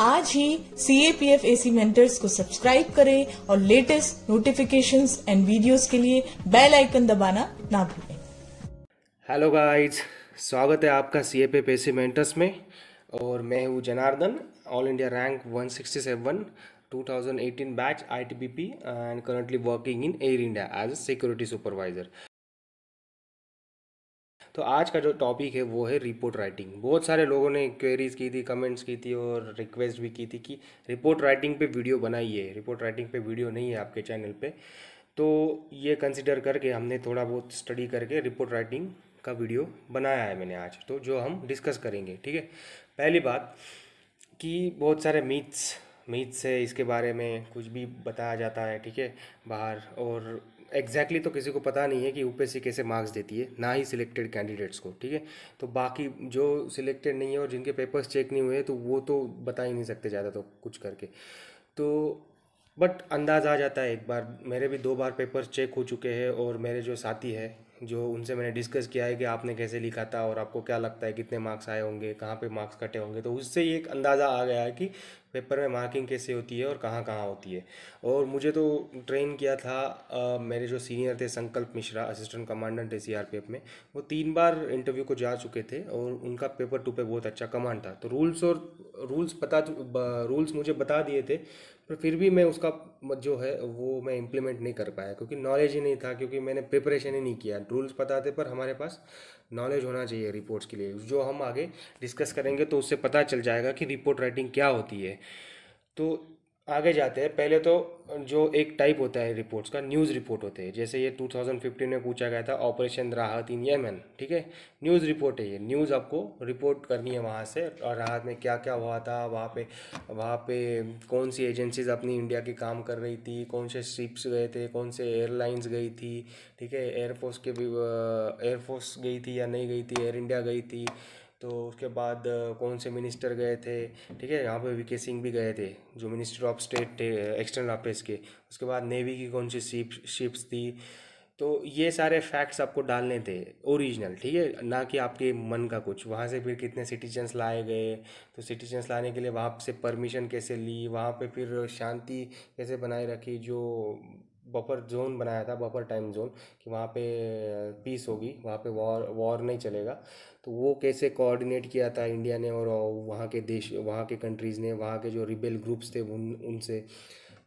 आज ही C A P F A C mentors को सब्सक्राइब करें और लेटेस्ट नोटिफिकेशंस एंड वीडियोस के लिए बेल आइकन दबाना ना भूलें हेलो गाइस स्वागत है आपका C A P F A C mentors में और मैं हूँ Janardan all India rank 167 2018 batch ITBP and currently working in Air India as a security supervisor तो आज का जो टॉपिक है वो है रिपोर्ट राइटिंग बहुत सारे लोगों ने क्वेरीज़ की थी कमेंट्स की थी और रिक्वेस्ट भी की थी कि रिपोर्ट राइटिंग पे वीडियो बनाइए रिपोर्ट राइटिंग पे वीडियो नहीं है आपके चैनल पे तो ये कंसिडर करके हमने थोड़ा बहुत स्टडी करके रिपोर्ट राइटिंग का वीडियो बनाया है मैंने आज तो जो हम डिस्कस करेंगे ठीक है पहली बात कि बहुत सारे मीथ्स मीथ्स है इसके बारे में कुछ भी बताया जाता है ठीक है बाहर और एग्जैक्टली तो किसी को पता नहीं है कि यूपीएससी कैसे मार्क्स देती है ना ही सिलेक्टेड कैंडिडेट्स को ठीक है तो बाकी जो सिलेक्टेड नहीं है और जिनके पेपर्स चेक नहीं हुए तो वो तो बता ही नहीं सकते ज़्यादा तो कुछ करके तो बट अंदाज़ आ जाता है एक बार मेरे भी दो बार पेपर्स चेक हो चुके हैं और मेरे जो साथी है जो उनसे मैंने डिस्कस किया है कि आपने कैसे लिखा था और आपको क्या लगता है कितने मार्क्स आए होंगे कहाँ पे मार्क्स कटे होंगे तो उससे ही एक अंदाज़ा आ गया है कि पेपर में मार्किंग कैसे होती है और कहाँ कहाँ होती है और मुझे तो ट्रेन किया था आ, मेरे जो सीनियर थे संकल्प मिश्रा असिस्टेंट कमांडेंट थे सी में वो तीन बार इंटरव्यू को जा चुके थे और उनका पेपर टू पे बहुत अच्छा कमांड था तो रूल्स और रूल्स पता तो, रूल्स मुझे बता दिए थे पर फिर भी मैं उसका जो है वो मैं इम्प्लीमेंट नहीं कर पाया क्योंकि नॉलेज ही नहीं था क्योंकि मैंने प्रिपरेशन ही नहीं किया रूल्स पता थे पर हमारे पास नॉलेज होना चाहिए रिपोर्ट्स के लिए जो हम आगे डिस्कस करेंगे तो उससे पता चल जाएगा कि रिपोर्ट राइटिंग क्या होती है तो आगे जाते हैं पहले तो जो एक टाइप होता है रिपोर्ट्स का न्यूज़ रिपोर्ट होते हैं जैसे ये 2015 में पूछा गया था ऑपरेशन राहत इन यमन ठीक है न्यूज़ रिपोर्ट है ये न्यूज़ आपको रिपोर्ट करनी है वहाँ से और राहत में क्या क्या हुआ था वहाँ पे वहाँ पे कौन सी एजेंसीज अपनी इंडिया की काम कर रही थी कौन से शिप्स गए थे कौन से एयरलाइंस गई थी ठीक है एयरफोर्स के भी एयरफोर्स गई थी या नहीं गई थी एयर इंडिया गई थी तो उसके बाद कौन से मिनिस्टर गए थे ठीक है यहाँ पे वी के सिंह भी गए थे जो मिनिस्टर ऑफ स्टेट थे एक्सटर्नल अफेयर्स के उसके बाद नेवी की कौन सी शिप शिप्स थी तो ये सारे फैक्ट्स आपको डालने थे ओरिजिनल ठीक है ना कि आपके मन का कुछ वहाँ से फिर कितने सिटीजन्स लाए गए तो सिटीजन्स लाने के लिए वहाँ से परमिशन कैसे ली वहाँ पे फिर शांति कैसे बनाए रखी जो बफर जोन बनाया था बफर टाइम जोन कि वहाँ पे पीस होगी वहाँ पे वॉर वॉर नहीं चलेगा तो वो कैसे कोऑर्डिनेट किया था इंडिया ने और वहाँ के देश वहाँ के कंट्रीज़ ने वहाँ के जो रिबेल ग्रुप्स थे उन उनसे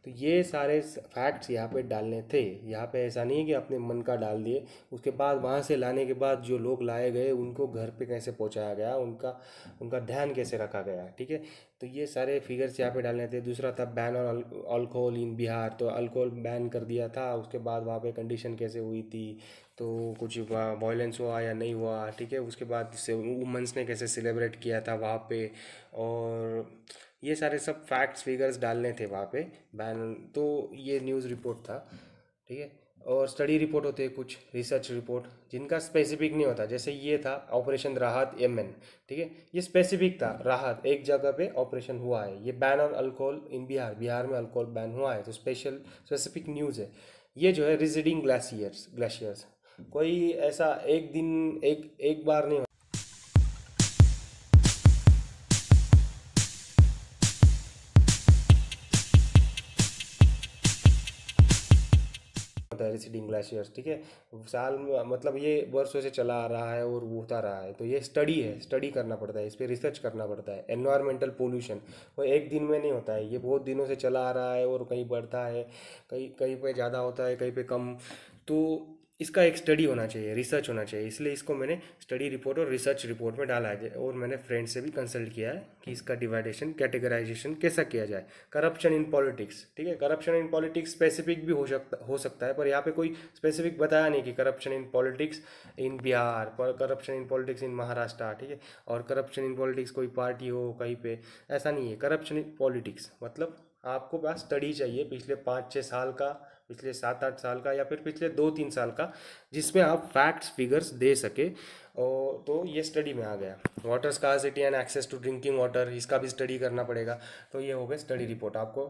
तो ये सारे फैक्ट्स यहाँ पे डालने थे यहाँ पे ऐसा नहीं है कि अपने मन का डाल दिए उसके बाद वहाँ से लाने के बाद जो लोग लाए गए उनको घर पे कैसे पहुँचाया गया उनका उनका ध्यान कैसे रखा गया ठीक है तो ये सारे फिगर्स यहाँ पे डालने थे दूसरा था ban on alcohol in Bihar तो अल्कोहल बैन कर दिया था उसके बाद वहाँ पर कंडीशन कैसे हुई थी तो कुछ वायलेंस हुआ या नहीं हुआ ठीक है उसके बाद से वुमेंस ने कैसे सेलिब्रेट किया था वहाँ पर और ये सारे सब फैक्ट्स फिगर्स डालने थे वहाँ पे बैन तो ये न्यूज़ रिपोर्ट था ठीक है और स्टडी रिपोर्ट होते हैं कुछ रिसर्च रिपोर्ट जिनका स्पेसिफिक नहीं होता जैसे ये था ऑपरेशन राहत एम एन ठीक है ये स्पेसिफिक था राहत एक जगह पे ऑपरेशन हुआ है ये ban on alcohol in Bihar Bihar में अल्कोहल बैन हुआ है तो स्पेशल स्पेसिफिक न्यूज़ है ये जो है रिजिडिंग ग्लाशियर्स ग्लेशियर्स कोई ऐसा एक दिन एक एक बार नहीं होता है रिसीडिंग ग्लेशियर्स ठीक है साल मतलब ये वर्षों से चला आ रहा है और वो होता रहा है तो ये स्टडी है स्टडी करना पड़ता है इस पर रिसर्च करना पड़ता है एनवायरमेंटल पोल्यूशन वो एक दिन में नहीं होता है ये बहुत दिनों से चला आ रहा है और कहीं बढ़ता है कहीं कहीं पर ज़्यादा होता है कहीं पर कम तो इसका एक स्टडी होना चाहिए रिसर्च होना चाहिए इसलिए इसको मैंने स्टडी रिपोर्ट और रिसर्च रिपोर्ट में डाला है और मैंने फ्रेंड से भी कंसल्ट किया है कि इसका डिवाइडेशन कैटेगराइजेशन कैसा किया जाए करप्शन इन पॉलिटिक्स ठीक है करप्शन इन पॉलिटिक्स स्पेसिफिक भी हो सकता हो सकता है पर यहाँ पे कोई स्पेसिफिक बताया नहीं कि corruption in politics in Bihar corruption in politics in Maharashtra ठीक है और करप्शन इन पॉलिटिक्स कोई पार्टी हो कहीं पर ऐसा नहीं है करप्शन इन पॉलिटिक्स मतलब आपको पास स्टडी चाहिए पिछले पाँच छः साल का पिछले सात आठ साल का या फिर पिछले दो तीन साल का जिसमें आप फैक्ट्स फिगर्स दे सके और तो ये स्टडी में आ गया water scarcity and access to drinking water इसका भी स्टडी करना पड़ेगा तो ये हो गया स्टडी रिपोर्ट आपको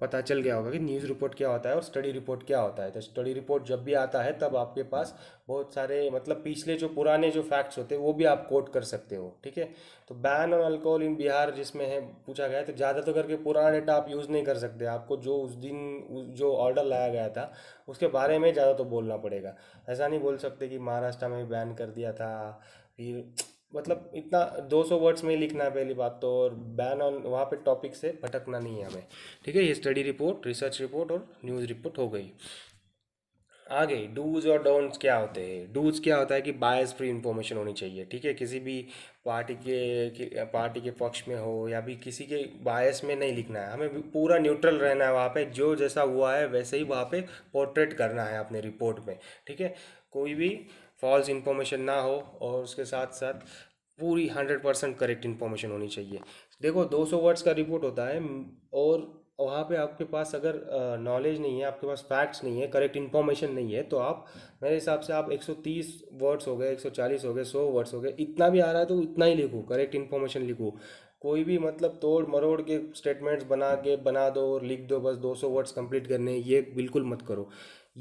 पता चल गया होगा कि न्यूज़ रिपोर्ट क्या होता है और स्टडी रिपोर्ट क्या होता है तो स्टडी रिपोर्ट जब भी आता है तब आपके पास बहुत सारे मतलब पिछले जो पुराने जो फैक्ट्स होते हैं वो भी आप कोट कर सकते हो ठीक है तो ban on alcohol in Bihar जिसमें है पूछा गया है तो ज़्यादा तो करके पुराना डेटा आप यूज़ नहीं कर सकते आपको जो उस दिन जो ऑर्डर लाया गया था उसके बारे में ज़्यादा तो बोलना पड़ेगा ऐसा नहीं बोल सकते कि महाराष्ट्र में बैन कर दिया था फिर मतलब इतना 200 वर्ड्स में ही लिखना है पहली बात तो और बैन ऑन वहाँ पे टॉपिक से भटकना नहीं है हमें ठीक है ये स्टडी रिपोर्ट रिसर्च रिपोर्ट और न्यूज़ रिपोर्ट हो गई आगे डूज और डोंट्स क्या होते हैं डूज क्या होता है कि बायस फ्री इन्फॉर्मेशन होनी चाहिए ठीक है किसी भी पार्टी के पार्टी के पक्ष में हो या भी किसी के बायस में नहीं लिखना है हमें पूरा न्यूट्रल रहना है वहाँ पे जो जैसा हुआ है वैसे ही वहाँ पे पोर्ट्रेट करना है अपने रिपोर्ट में ठीक है कोई भी फॉल्स इन्फॉर्मेशन ना हो और उसके साथ साथ पूरी हंड्रेड परसेंट करेक्ट इन्फॉर्मेशन होनी चाहिए देखो दो सौ वर्ड्स का रिपोर्ट होता है और और वहाँ पे आपके पास अगर नॉलेज नहीं है आपके पास फैक्ट्स नहीं है करेक्ट इन्फॉर्मेशन नहीं है तो आप मेरे हिसाब से आप 130 वर्ड्स हो गए 140 हो गए 100 वर्ड्स हो गए इतना भी आ रहा है तो इतना ही लिखो करेक्ट इन्फॉर्मेशन लिखो कोई भी मतलब तोड़ मरोड़ के स्टेटमेंट्स बना के बना दो और लिख दो बस 200 वर्ड्स कंप्लीट करने ये बिल्कुल मत करो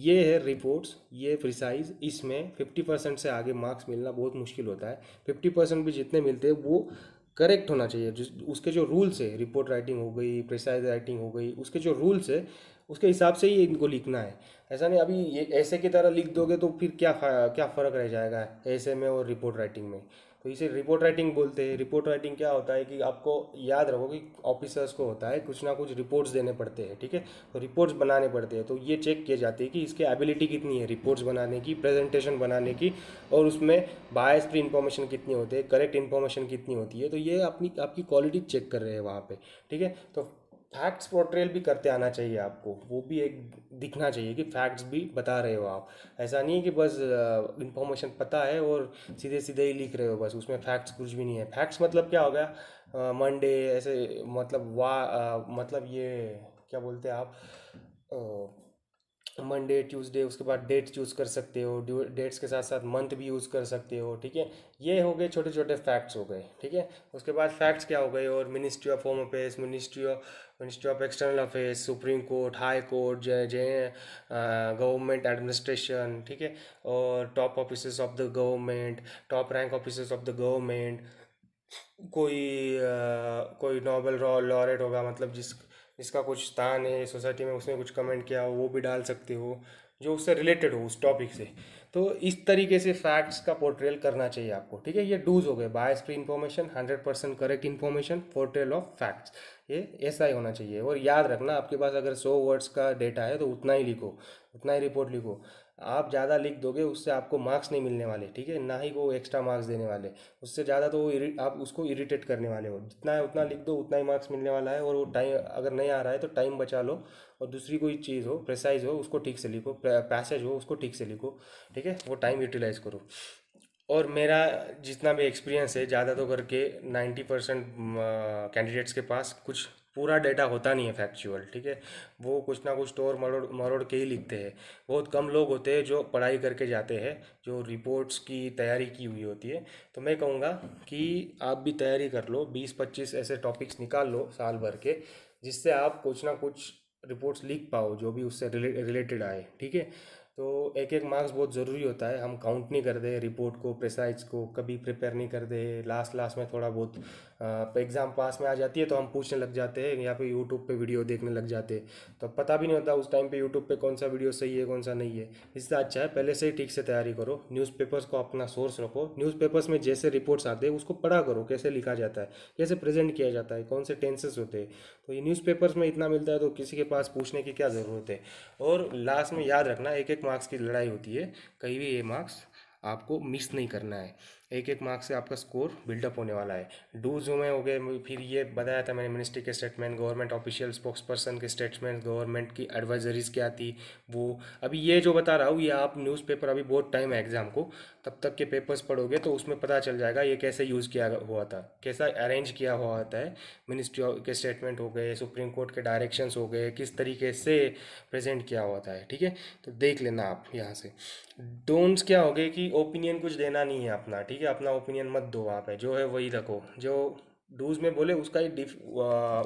ये है रिपोर्ट्स ये प्रिसाइज इसमें 50 परसेंट से आगे मार्क्स मिलना बहुत मुश्किल होता है 50 परसेंट भी जितने मिलते हैं वो करेक्ट होना चाहिए जिस उसके जो रूल्स है रिपोर्ट राइटिंग हो गई प्रिसाइज राइटिंग हो गई उसके जो रूल्स है उसके हिसाब से ही इनको लिखना है ऐसा नहीं अभी ये ऐसे की तरह लिख दोगे तो फिर क्या क्या फ़र्क रह जाएगा ऐसे में और रिपोर्ट राइटिंग में तो इसे रिपोर्ट राइटिंग बोलते हैं रिपोर्ट राइटिंग क्या होता है कि आपको याद रखो कि ऑफिसर्स को होता है कुछ ना कुछ रिपोर्ट्स देने पड़ते हैं ठीक है तो रिपोर्ट्स बनाने पड़ते हैं तो ये चेक किए जाते हैं कि इसके एबिलिटी कितनी है रिपोर्ट्स बनाने की प्रेजेंटेशन बनाने की और उसमें बायस फ्री इन्फॉर्मेशन कितनी होती है करेक्ट इन्फॉर्मेशन कितनी होती है तो ये अपनी आपकी क्वालिटी चेक कर रहे हैं वहाँ पर ठीक है तो फैक्ट्स पोर्ट्रेल भी करते आना चाहिए आपको वो भी एक दिखना चाहिए कि फैक्ट्स भी बता रहे हो आप ऐसा नहीं है कि बस इंफॉर्मेशन पता है और सीधे सीधे ही लिख रहे हो बस उसमें फैक्ट्स कुछ भी नहीं है फैक्ट्स मतलब क्या हो गया मंडे ऐसे मतलब वा uh, मतलब ये क्या बोलते हैं आप मंडे ट्यूसडे उसके बाद डेट चूज़ कर सकते हो डेट्स के साथ साथ मंथ भी यूज़ कर सकते हो ठीक है ये हो गए छोटे छोटे फैक्ट्स हो गए ठीक है उसके बाद फैक्ट्स क्या हो गए और ministry of home affairs ministry of ministry of external affairs supreme court high court जे जय गवर्नमेंट एडमिनिस्ट्रेशन ठीक है और top office of the government top rank office of the government कोई आ, कोई नोबल लॉरेट होगा मतलब जिस जिसका कुछ स्थान है सोसाइटी में उसने कुछ कमेंट किया हो वो भी डाल सकते हो जो उससे रिलेटेड हो उस टॉपिक से तो इस तरीके से फैक्ट्स का पोर्ट्रेल करना चाहिए आपको ठीक है ये डूज हो गए bias free information hundred percent correct information portrayal of facts ये ऐसा ही होना चाहिए और याद रखना आपके पास अगर सौ वर्ड्स का डेटा है तो उतना ही लिखो उतना ही रिपोर्ट लिखो आप ज़्यादा लिख दोगे उससे आपको मार्क्स नहीं मिलने वाले ठीक है ना ही वो एक्स्ट्रा मार्क्स देने वाले उससे ज़्यादा तो वो आप उसको इरिटेट करने वाले हो जितना है उतना लिख दो उतना ही मार्क्स मिलने वाला है और वो टाइम अगर नहीं आ रहा है तो टाइम बचा लो और दूसरी कोई चीज़ हो प्रेसाइज हो उसको ठीक से लिखो पैसेज हो उसको ठीक से लिखो ठीक है वो टाइम यूटिलाइज़ करो और मेरा जितना भी एक्सपीरियंस है ज़्यादा तो करके नाइन्टी परसेंट कैंडिडेट्स के पास कुछ पूरा डेटा होता नहीं है फैक्चुअल ठीक है वो कुछ ना कुछ तोड़ मरोड़ मरोड़ के ही लिखते हैं बहुत कम लोग होते हैं जो पढ़ाई करके जाते हैं जो रिपोर्ट्स की तैयारी की हुई होती है तो मैं कहूँगा कि आप भी तैयारी कर लो बीस पच्चीस ऐसे टॉपिक्स निकाल लो साल भर के जिससे आप कुछ ना कुछ रिपोर्ट्स लिख पाओ जो भी उससे रिलेटेड आए ठीक है तो एक एक मार्क्स बहुत ज़रूरी होता है हम काउंट नहीं करते रिपोर्ट को प्रेसाइज को कभी प्रिपेयर नहीं करते लास्ट लास्ट में थोड़ा बहुत एग्ज़ाम पास में आ जाती है तो हम पूछने लग जाते हैं या फिर यूट्यूब पे वीडियो देखने लग जाते हैं तो पता भी नहीं होता उस टाइम पे यूट्यूब पे कौन सा वीडियो सही है कौन सा नहीं है इससे अच्छा है पहले से ही ठीक से तैयारी करो न्यूज़पेपर्स को अपना सोर्स रखो न्यूज़पेपर्स में जैसे रिपोर्ट्स आते हैं उसको पढ़ा करो कैसे लिखा जाता है कैसे प्रेजेंट किया जाता है कौन से टेंसेस होते हैं तो ये न्यूज़पेपर्स में इतना मिलता है तो किसी के पास पूछने की क्या ज़रूरत है और लास्ट में याद रखना एक एक मार्क्स की लड़ाई होती है कहीं भी ये मार्क्स आपको मिस नहीं करना है एक एक मार्क्स से आपका स्कोर बिल्डअप होने वाला है जो में हो गए फिर ये बताया था मैंने मिनिस्ट्री के statement government official spokesperson के स्टेटमेंट गवर्नमेंट की एडवाइजरीज क्या थी वो अभी ये जो बता रहा हूँ ये आप न्यूज़पेपर अभी बहुत टाइम है एग्ज़ाम को तब तक के पेपर्स पढ़ोगे तो उसमें पता चल जाएगा ये कैसे यूज़ किया हुआ था कैसा अरेंज किया हुआ होता है मिनिस्ट्री के स्टेटमेंट हो गए सुप्रीम कोर्ट के डायरेक्शन हो गए किस तरीके से प्रेजेंट किया हुआ था ठीक है तो देख लेना आप यहाँ से डोंट्स क्या हो गए कि ओपिनियन कुछ देना नहीं है अपना ठीक है कि अपना ओपिनियन मत दो वहाँ पे जो है वही रखो जो डूज में बोले उसका ही डिफ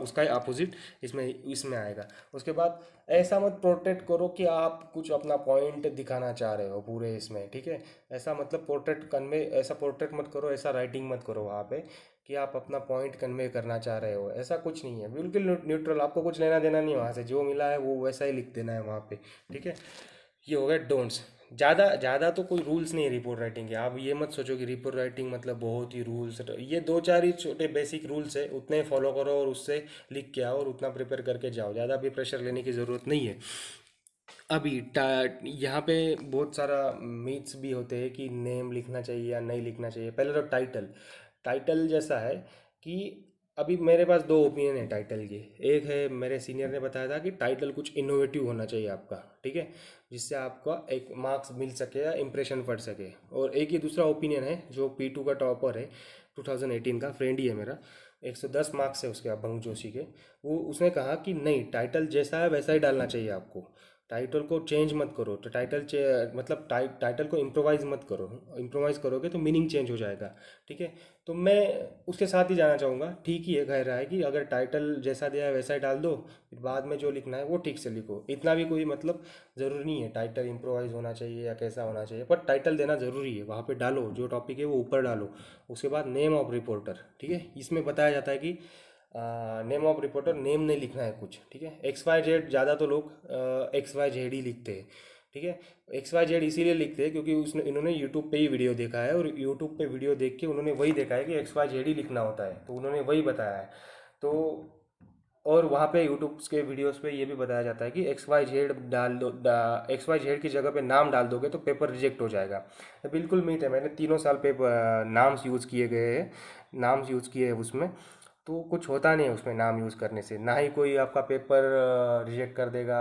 उसका ही अपोजिट इसमें इसमें आएगा उसके बाद ऐसा मत पोर्ट्रेट करो कि आप कुछ अपना पॉइंट दिखाना चाह रहे हो पूरे इसमें ठीक है ऐसा मतलब पोर्ट्रेट कन्वे ऐसा पोर्ट्रेट मत करो ऐसा राइटिंग मत करो वहाँ पे कि आप अपना पॉइंट कन्वे करना चाह रहे हो ऐसा कुछ नहीं है बिल्कुल न्यूट्रल आपको कुछ लेना देना नहीं वहाँ से जो मिला है वो वैसा ही लिख देना है वहाँ पर ठीक है ये हो गया डोंट्स ज़्यादा ज़्यादा तो कोई रूल्स नहीं है रिपोर्ट राइटिंग के आप ये मत सोचो कि रिपोर्ट राइटिंग मतलब बहुत ही रूल्स ये दो चार ही छोटे बेसिक रूल्स है उतने फॉलो करो और उससे लिख के आओ और उतना प्रिपेयर करके जाओ ज़्यादा भी प्रेशर लेने की ज़रूरत नहीं है अभी यहाँ पे बहुत सारा मीट्स भी होते हैं कि नेम लिखना चाहिए या नहीं लिखना चाहिए पहले तो टाइटल टाइटल जैसा है कि अभी मेरे पास दो ओपिनियन है टाइटल के एक है मेरे सीनियर ने बताया था कि टाइटल कुछ इनोवेटिव होना चाहिए आपका ठीक है जिससे आपका एक मार्क्स मिल सके या इम्प्रेशन पड़ सके और एक ये दूसरा ओपिनियन है जो पी टू का टॉपर है 2018 का फ्रेंड ही है मेरा 110 मार्क्स है उसके अभंग जोशी के वो उसने कहा कि नहीं टाइटल जैसा है वैसा ही डालना चाहिए आपको टाइटल को चेंज मत करो तो टाइटल मतलब टाइ, टाइटल को इम्प्रोवाइज मत करो इम्प्रोवाइज़ करोगे तो मीनिंग चेंज हो जाएगा ठीक है तो मैं उसके साथ ही जाना चाहूँगा ठीक ही है कह रहा है कि अगर टाइटल जैसा दिया है वैसा ही डाल दो फिर बाद में जो लिखना है वो ठीक से लिखो इतना भी कोई मतलब ज़रूरी नहीं है टाइटल इम्प्रोवाइज़ होना चाहिए या कैसा होना चाहिए पर टाइटल देना ज़रूरी है वहाँ पे डालो जो टॉपिक है वो ऊपर डालो उसके बाद नेम ऑफ रिपोर्टर ठीक है इसमें बताया जाता है कि नेम ऑफ रिपोर्टर नेम नहीं लिखना है कुछ ठीक है एक्स वाई जेड ज़्यादा तो लोग एक्स वाई जेड ही लिखते हैं ठीक है एक्स वाई जेड इसीलिए लिखते हैं क्योंकि उसने इन्होंने यूट्यूब पे ही वीडियो देखा है और यूट्यूब पे वीडियो देख के उन्होंने वही देखा है कि एक्स वाई जेड ही लिखना होता है तो उन्होंने वही बताया है तो और वहाँ पे यूट्यूब के वीडियोस पे ये भी बताया जाता है कि एक्स वाई जेड डाल दो एक्स वाई जेड की जगह पे नाम डाल दोगे तो पेपर रिजेक्ट हो जाएगा तो बिल्कुल मीट है मैंने तीनों साल पे नाम्स यूज़ किए गए हैं नाम्स यूज़ किए हैं उसमें तो कुछ होता नहीं है उसमें नाम यूज़ करने से ना ही कोई आपका पेपर रिजेक्ट कर देगा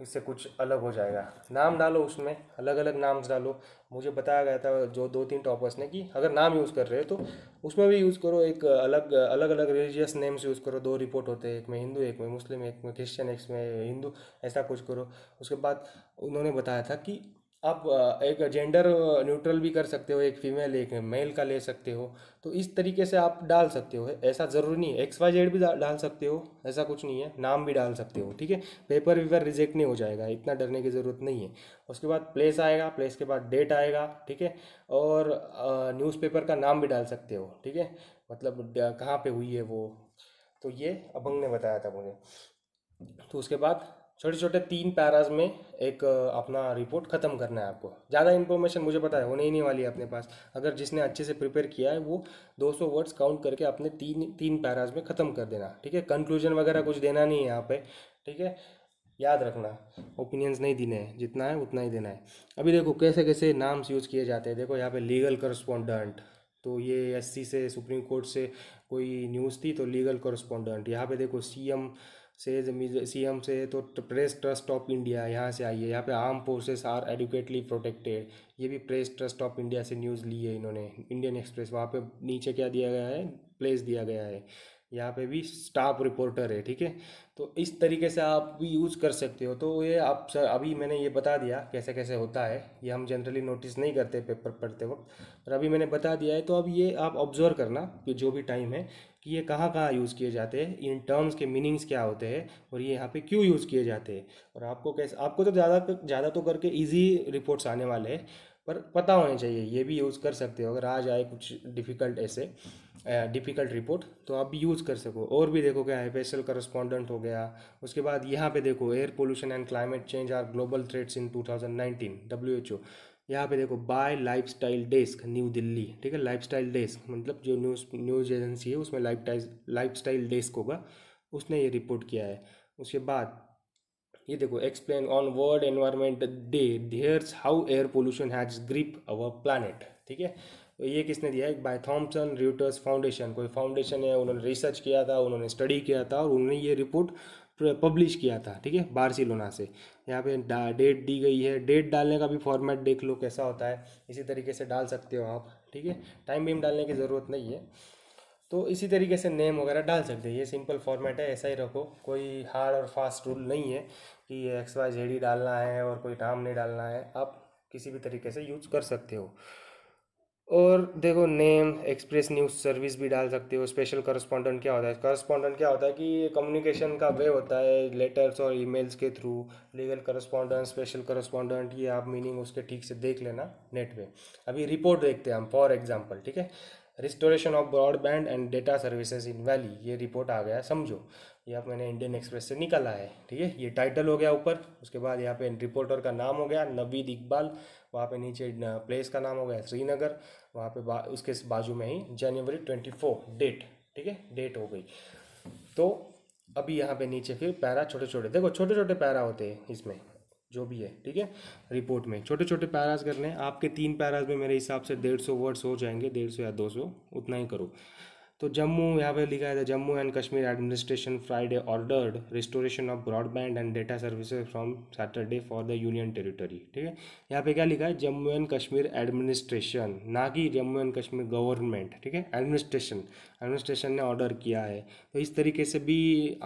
इससे कुछ अलग हो जाएगा नाम डालो उसमें अलग अलग नाम्स डालो मुझे बताया गया था जो दो तीन टॉपर्स ने कि अगर नाम यूज़ कर रहे हो तो उसमें भी यूज़ करो एक अलग अलग अलग रिलीजियस नेम्स यूज़ करो दो रिपोर्ट होते हैं एक में हिंदू एक में मुस्लिम एक में क्रिश्चियन एक में हिंदू ऐसा कुछ करो उसके बाद उन्होंने बताया था कि आप एक जेंडर न्यूट्रल भी कर सकते हो एक फीमेल एक मेल का ले सकते हो तो इस तरीके से आप डाल सकते हो ऐसा ज़रूरी नहीं है एक्स वाई जेड भी डाल सकते हो ऐसा कुछ नहीं है नाम भी डाल सकते हो ठीक है पेपर वेपर रिजेक्ट नहीं हो जाएगा इतना डरने की ज़रूरत नहीं है उसके बाद प्लेस आएगा प्लेस के बाद डेट आएगा ठीक है और न्यूज़पेपर का नाम भी डाल सकते हो ठीक है मतलब कहाँ पर हुई है वो तो ये अभंग ने बताया था मुझे तो उसके बाद छोटे छोटे तीन पैराज में एक अपना रिपोर्ट ख़त्म करना है आपको ज़्यादा इन्फॉर्मेशन मुझे पता है होने ही नहीं वाली है अपने पास अगर जिसने अच्छे से प्रिपेयर किया है वो 200 वर्ड्स काउंट करके अपने तीन तीन पैराज में ख़त्म कर देना ठीक है कंक्लूजन वगैरह कुछ देना नहीं है यहाँ पे ठीक है याद रखना ओपिनियंस नहीं देने हैं जितना है उतना ही देना है अभी देखो कैसे कैसे नाम्स यूज़ किए जाते हैं देखो यहाँ पे लीगल करस्पॉन्डेंट तो ये एस से सुप्रीम कोर्ट से कोई न्यूज़ थी तो लीगल करस्पॉन्डेंट यहाँ पे देखो सी से सी एम से तो प्रेस ट्रस्ट ऑफ इंडिया यहाँ से आई है यहाँ पे armed forces are adequately protected ये भी प्रेस ट्रस्ट ऑफ इंडिया से न्यूज़ ली है इन्होंने इंडियन एक्सप्रेस वहाँ पे नीचे क्या दिया गया है प्लेस दिया गया है यहाँ पे भी स्टाफ रिपोर्टर है ठीक है तो इस तरीके से आप भी यूज़ कर सकते हो तो ये आप सर अभी मैंने ये बता दिया कैसे कैसे होता है ये हम जनरली नोटिस नहीं करते पेपर पढ़ते वक्त पर अभी मैंने बता दिया है तो अब ये आप ऑब्जर्व करना कि जो भी टाइम है कि ये कहाँ कहाँ यूज़ किए जाते हैं इन टर्म्स के मीनिंग्स क्या होते हैं और ये यहाँ पे क्यों यूज़ किए जाते हैं और आपको कैसे आपको तो ज़्यादा ज़्यादा तो करके ईजी रिपोर्ट्स आने वाले हैं पर पता होने चाहिए ये भी यूज़ कर सकते हो अगर आ जाए कुछ डिफ़िकल्ट ऐसे डिफ़िकल्ट रिपोर्ट तो आप भी यूज़ कर सको और भी देखो क्या है स्पेशल करस्पॉन्डेंट हो गया उसके बाद यहाँ पे देखो air pollution and climate change are global threats in 2019 ओ यहाँ पे देखो by lifestyle desk new Delhi ठीक है लाइफस्टाइल डेस्क मतलब जो न्यूज़ न्यूज़ एजेंसी है उसमें लाइफ स्टाइल डेस्क होगा उसने ये रिपोर्ट किया है उसके बाद ये देखो explain on world environment day there's how air pollution has grip our planet ठीक है तो ये किसने दिया है बाय थॉम्सन रियूटर्स फाउंडेशन कोई फाउंडेशन है उन्होंने रिसर्च किया था उन्होंने स्टडी किया था और उन्होंने ये रिपोर्ट पब्लिश किया था ठीक है बार्सिलोना से यहाँ पे डेट दी गई है डेट डालने का भी फॉर्मेट देख लो कैसा होता है इसी तरीके से डाल सकते हो आप ठीक है टाइम बीम डालने की ज़रूरत नहीं है तो इसी तरीके से नेम वगैरह डाल सकते हैं ये सिंपल फॉर्मेट है ऐसा ही रखो कोई हार्ड और फास्ट रूल नहीं है कि एक्स वाई जेड ही डालना है और कोई नाम नहीं डालना है आप किसी भी तरीके से यूज कर सकते हो और देखो नेम एक्सप्रेस न्यूज़ सर्विस भी डाल सकते हो स्पेशल करस्पॉन्डेंट क्या होता है करस्पॉन्डेंट क्या होता है कि कम्युनिकेशन का वे होता है लेटर्स और ईमेल्स के through legal correspondent special correspondent ये आप मीनिंग उसके ठीक से देख लेना नेट पे अभी रिपोर्ट देखते हैं हम फॉर एग्जाम्पल ठीक है restoration of broadband and data services in valley ये रिपोर्ट आ गया समझो ये आप मैंने इंडियन एक्सप्रेस से निकाला है ठीक है ये टाइटल हो गया ऊपर उसके बाद यहाँ पे रिपोर्टर का नाम हो गया नबीद इकबाल वहाँ पे नीचे प्लेस का नाम हो गया श्रीनगर वहाँ पे बा, उसके बाजू में ही जनवरी ट्वेंटी फोर डेट ठीक है डेट हो गई तो अभी यहाँ पे नीचे फिर पैरा छोटे छोटे देखो छोटे छोटे पैरा होते हैं इसमें जो भी है ठीक है रिपोर्ट में छोटे छोटे पैराज करने लें आपके तीन पैराज में मेरे हिसाब से डेढ़ सौ वर्ड्स हो जाएंगे डेढ़ सौ या दो सौ उतना ही करो तो जम्मू यहाँ पे लिखा है तो Jammu and Kashmir administration Friday ordered restoration of broadband and data services from Saturday for the union territory ठीक है यहाँ पे क्या लिखा है जम्मू एंड कश्मीर एडमिनिस्ट्रेशन ना कि जम्मू एंड कश्मीर गवर्नमेंट ठीक है एडमिनिस्ट्रेशन एडमिनिस्ट्रेशन ने ऑर्डर किया है तो इस तरीके से भी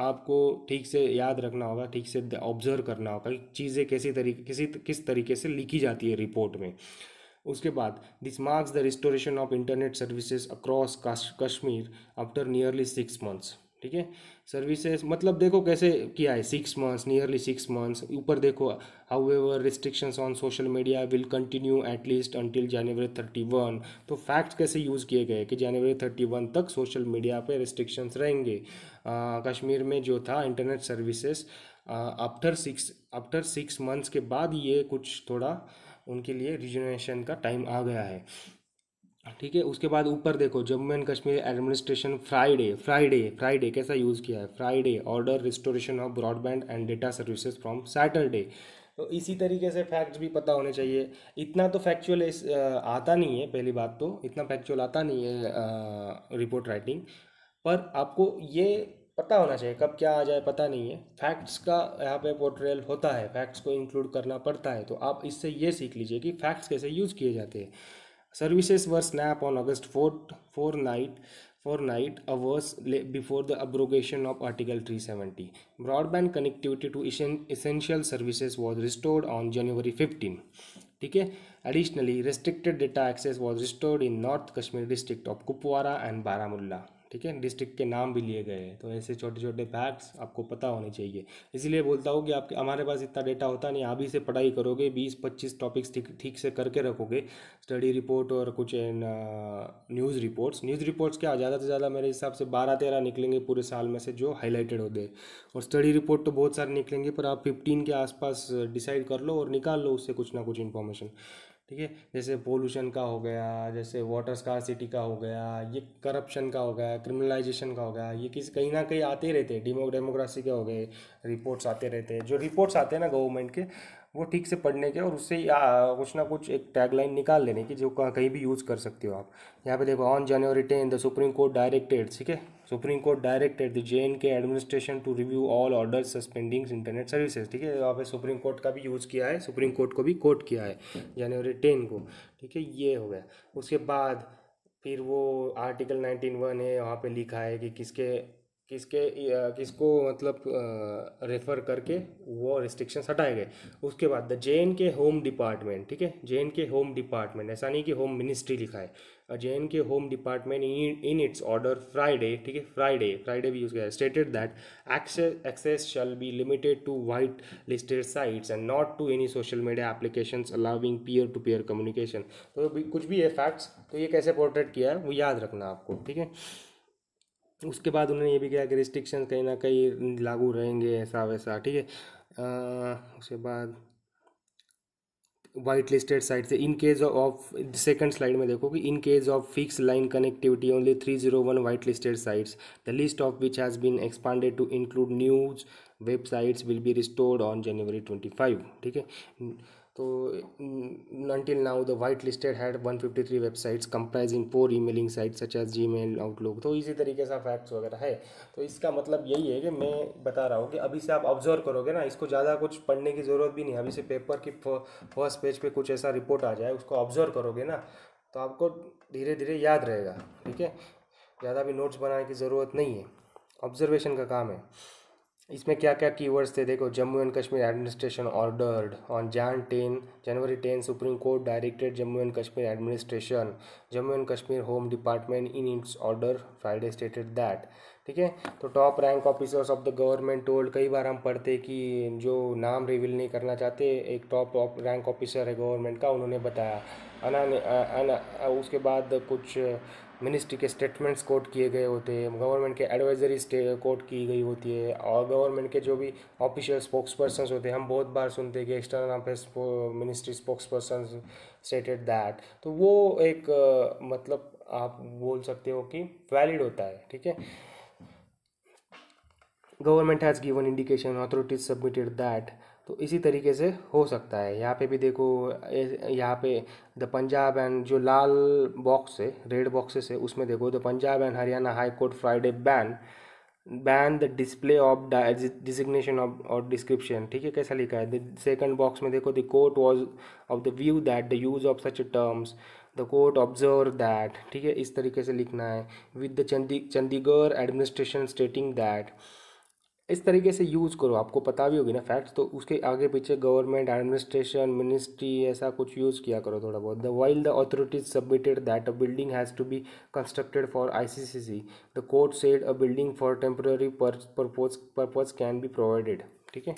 आपको ठीक से याद रखना होगा ठीक से ऑब्जर्व करना होगा चीज़ें कैसी तरीके किसी किस तरीके से लिखी जाती है रिपोर्ट में उसके बाद this marks the restoration of internet services across Kashmir after nearly six months ठीक है सर्विसेज मतलब देखो कैसे किया है six months nearly six months ऊपर देखो however restrictions on social media will continue at least until January thirty one तो फैक्ट्स कैसे यूज़ किए गए कि जनवरी थर्टी वन तक सोशल मीडिया पे रिस्ट्रिक्शंस रहेंगे आ, कश्मीर में जो था internet services after six after six months के बाद ये कुछ थोड़ा उनके लिए रिजनरेशन का टाइम आ गया है ठीक है उसके बाद ऊपर देखो Jammu and Kashmir administration Friday Friday Friday कैसा यूज़ किया है Friday order restoration of broadband and data services from Saturday तो इसी तरीके से फैक्ट्स भी पता होने चाहिए इतना तो फैक्चुअल आता नहीं है पहली बात तो इतना फैक्चुअल आता नहीं है रिपोर्ट राइटिंग पर आपको ये पता होना चाहिए कब क्या आ जाए पता नहीं है फैक्ट्स का यहाँ पे पोर्ट्रेल होता है फैक्ट्स को इंक्लूड करना पड़ता है तो आप इससे ये सीख लीजिए कि फैक्ट्स कैसे यूज किए जाते हैं services were snap on August fourth four night four night hours before the abrogation of article three seventy broadband connectivity to essential services was restored on January fifteen ठीक है additionally restricted data access was restored in north Kashmir district of Kupwara and Baramulla ठीक है district के नाम भी लिए गए हैं तो ऐसे छोटे छोटे फैक्ट्स आपको पता होने चाहिए इसीलिए बोलता हूँ कि आपके हमारे पास इतना डेटा होता नहीं आप ही से पढ़ाई करोगे बीस पच्चीस टॉपिक्स ठीक ठीक से करके रखोगे स्टडी रिपोर्ट और कुछ न्यूज़ रिपोर्ट्स न्यूज़ रिपोर्ट्स क्या ज़्यादा से ज़्यादा मेरे हिसाब से बारह तेरह निकलेंगे पूरे साल में से जो हाईलाइटेड होते और स्टडी रिपोर्ट तो बहुत सारे निकलेंगे पर आप फिफ्टीन के आसपास डिसाइड कर लो और निकाल लो उससे कुछ ना कुछ इन्फॉर्मेशन ठीक है जैसे पोल्यूशन का हो गया जैसे वाटर स्कारसिटी का हो गया ये करप्शन का हो गया क्रिमिनलाइजेशन का हो गया ये किस कहीं ना कहीं आते रहते हैं डेमो डेमोक्रेसी के हो गए रिपोर्ट्स आते रहते हैं जो रिपोर्ट्स आते हैं ना गवर्नमेंट के वो ठीक से पढ़ने के और उससे कुछ ना कुछ एक टैगलाइन निकाल लेने की जो कहीं भी यूज़ कर सकते हो आप यहाँ पे देखो on January ten the supreme court directed ठीक है supreme court directed the J and K administration to review all order suspending internet services ठीक है वहाँ पे सुप्रीम कोर्ट का भी यूज़ किया है सुप्रीम कोर्ट को भी कोर्ट किया है जनवरी टेन को ठीक है ये हो गया उसके बाद फिर वो आर्टिकल नाइनटीन वन है वहाँ पे लिखा है कि किसके किसके किसको मतलब रेफर करके वो रिस्ट्रिक्शंस हटाए गए उसके बाद the J N K home department ठीक है J N K home department ऐसा नहीं कि होम मिनिस्ट्री लिखा है J and K home department in its order Friday ठीक है फ्राइडे फ्राइडे भी यूज़ किया stated that access shall be limited to white listed sites and not to any social media application allowing peer to peer communication तो भी, कुछ भी है facts तो ये कैसे पोर्ट्रेट किया है वो याद रखना आपको ठीक है उसके बाद उन्होंने ये भी किया कि रिस्ट्रिक्शन कहीं ना कहीं लागू रहेंगे ऐसा वैसा ठीक है उसके बाद वाइट लिस्टेड साइट से in case of second slide में देखो कि in case of fix line connectivity only three zero one white listed sites the list of which has been expanded to include news websites will be restored on January twenty five ठीक है तो until now the white listed had 153 websites emailing site such as Gmail Outlook तो इसी तरीके से facts वगैरह है तो इसका मतलब यही है कि मैं बता रहा हूँ कि अभी से आप ऑब्जर्व करोगे ना इसको ज़्यादा कुछ पढ़ने की ज़रूरत भी नहीं अभी से पेपर की फर्स्ट पेज पे कुछ ऐसा रिपोर्ट आ जाए उसको ऑब्जर्व करोगे ना तो आपको धीरे धीरे याद रहेगा ठीक है ज़्यादा भी नोट्स बनाने की ज़रूरत नहीं है ऑब्जर्वेशन का काम है इसमें क्या क्या कीवर्ड्स थे देखो Jammu and Kashmir administration ordered on Jan ten January ten supreme court directed Jammu and Kashmir administration Jammu and Kashmir home department in its order Friday stated that ठीक है तो top rank officers of the government told कई बार हम पढ़ते कि जो नाम रिवील नहीं करना चाहते एक टॉप रैंक ऑफिसर है गवर्नमेंट का उन्होंने बताया अना, अना, अना उसके बाद कुछ मिनिस्ट्री के स्टेटमेंट्स कोट किए गए होते हैं गवर्नमेंट के एडवाइजरी कोट की गई होती है और गवर्नमेंट के जो भी ऑफिशियल स्पोक्स पर्सन होते हैं हम बहुत बार सुनते हैं कि external affairs ministry spokesperson stated that तो वो एक मतलब आप बोल सकते हो कि वैलिड होता है ठीक है government has given indication authorities submitted that तो इसी तरीके से हो सकता है यहाँ पे भी देखो यहाँ पे द पंजाब एंड जो लाल बॉक्स है रेड बॉक्सेस है उसमें देखो the Punjab and Haryana high court Friday ban ban the display of designation of और डिस्क्रिप्शन ठीक है कैसा लिखा है द सेकंड बॉक्स में देखो the court was of the view that the use of such terms the court observe that ठीक है इस तरीके से लिखना है with the Chandigarh administration stating that इस तरीके से यूज़ करो आपको पता भी होगी ना फैक्ट्स तो उसके आगे पीछे गवर्नमेंट एडमिनिस्ट्रेशन मिनिस्ट्री ऐसा कुछ यूज़ किया करो थोड़ा बहुत the while the authorities submitted that a building has to be constructed for ICCC the court said a building for temporary purpose purpose can be provided ठीक है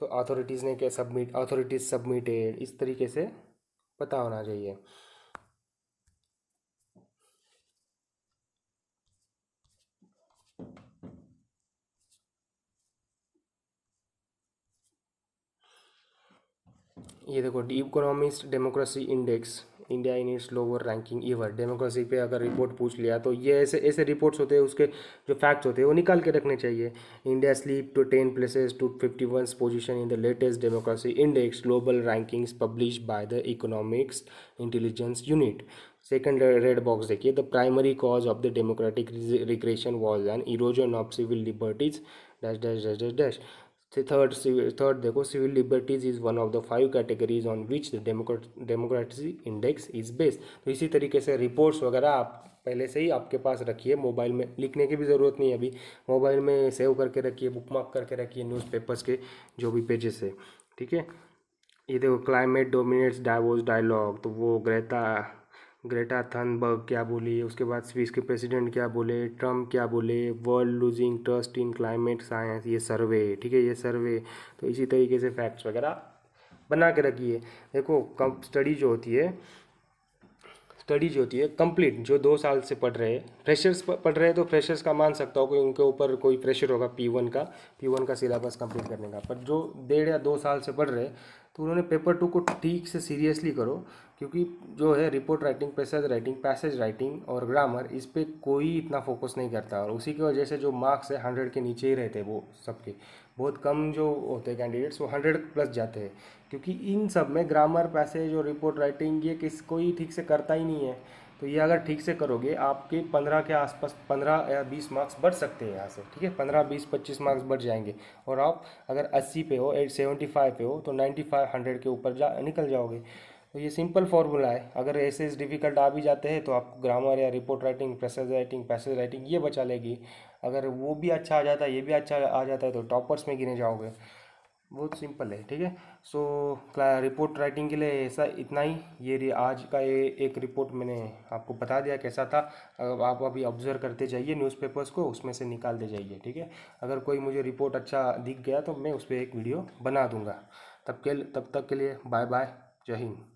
तो अथॉरिटीज़ ने क्या सबमिट अथॉरिटीज़ सबमिटेड इस तरीके से पता होना चाहिए ये देखो economist democracy index India in its lower ranking ever democracy पे अगर रिपोर्ट पूछ लिया तो ये ऐसे ऐसे रिपोर्ट्स होते हैं उसके जो फैक्ट्स होते हैं वो निकाल के रखने चाहिए India slip to ten places to fifty one position in the latest democracy index global rankings publish by the economics intelligence unit second red box देखिए the primary cause of the democratic regression was an erosion of civil liberties dash dash dash dash dash third third देखो civil liberties is one of the five categories on which the democracy index is based तो इसी तरीके से reports वगैरह आप पहले से ही आपके पास रखिए मोबाइल में लिखने की भी ज़रूरत नहीं है अभी मोबाइल में सेव करके रखिए बुक मार्क करके रखिए न्यूज़पेपर्स के जो भी पेजेस है ठीक है ये देखो क्लाइमेट डोमिनेट्स डाइवोर्स डायलॉग तो वो ग्रेता ग्रेटा थनबर्ग क्या बोली उसके बाद स्विस के प्रेसिडेंट क्या बोले ट्रम्प क्या बोले world losing trust in climate science ये सर्वे ठीक है ये सर्वे तो इसी तरीके से फैक्ट्स वगैरह बना के रखिए देखो कम स्टडी जो होती है स्टडी जो होती है कंप्लीट जो दो साल से पढ़ रहे हैं फ्रेशर्स पढ़ रहे हैं तो फ्रेशर्स का मान सकता हो कि उनके ऊपर कोई प्रेशर होगा पी वन का पी वन का सिलेबस कंप्लीट करने का पर जो डेढ़ या दो साल से पढ़ रहे हैं तो उन्होंने पेपर टू को ठीक से सीरियसली करो क्योंकि जो है report writing passage writing passage writing और ग्रामर इस पर कोई इतना फोकस नहीं करता और उसी की वजह से जो मार्क्स है हंड्रेड के नीचे ही रहते हैं वो सबके बहुत कम जो होते हैं कैंडिडेट्स वो हंड्रेड प्लस जाते हैं क्योंकि इन सब में ग्रामर पैसेज और रिपोर्ट राइटिंग ये किस कोई ठीक से करता ही नहीं है तो ये अगर ठीक से करोगे आपके पंद्रह के आसपास पंद्रह या बीस मार्क्स बढ़ सकते हैं यहाँ से ठीक है पंद्रह बीस पच्चीस मार्क्स बढ़ जाएंगे और आप अगर अस्सी पे हो एट सेवेंटी फाइव पे हो तो नाइन्टी फाइव हंड्रेड के ऊपर जा निकल जाओगे तो ये सिंपल फॉर्मूला है अगर ऐसे डिफिकल्ट आ भी जाते हैं तो आप ग्रामर या report writing passage writing passage writing ये बचा लेगी अगर वो भी अच्छा आ जाता है ये भी अच्छा आ जाता है तो टॉपर्स में गिने जाओगे बहुत सिंपल है ठीक है सो रिपोर्ट राइटिंग के लिए ऐसा इतना ही ये आज का ये एक रिपोर्ट मैंने आपको बता दिया कैसा था अगर आप अभी ऑब्जर्व करते जाइए न्यूज़पेपर्स को उसमें से निकालते जाइए ठीक है अगर कोई मुझे रिपोर्ट अच्छा दिख गया तो मैं उस पर एक वीडियो बना दूंगा तब के तब तक के लिए बाय बाय जय हिंद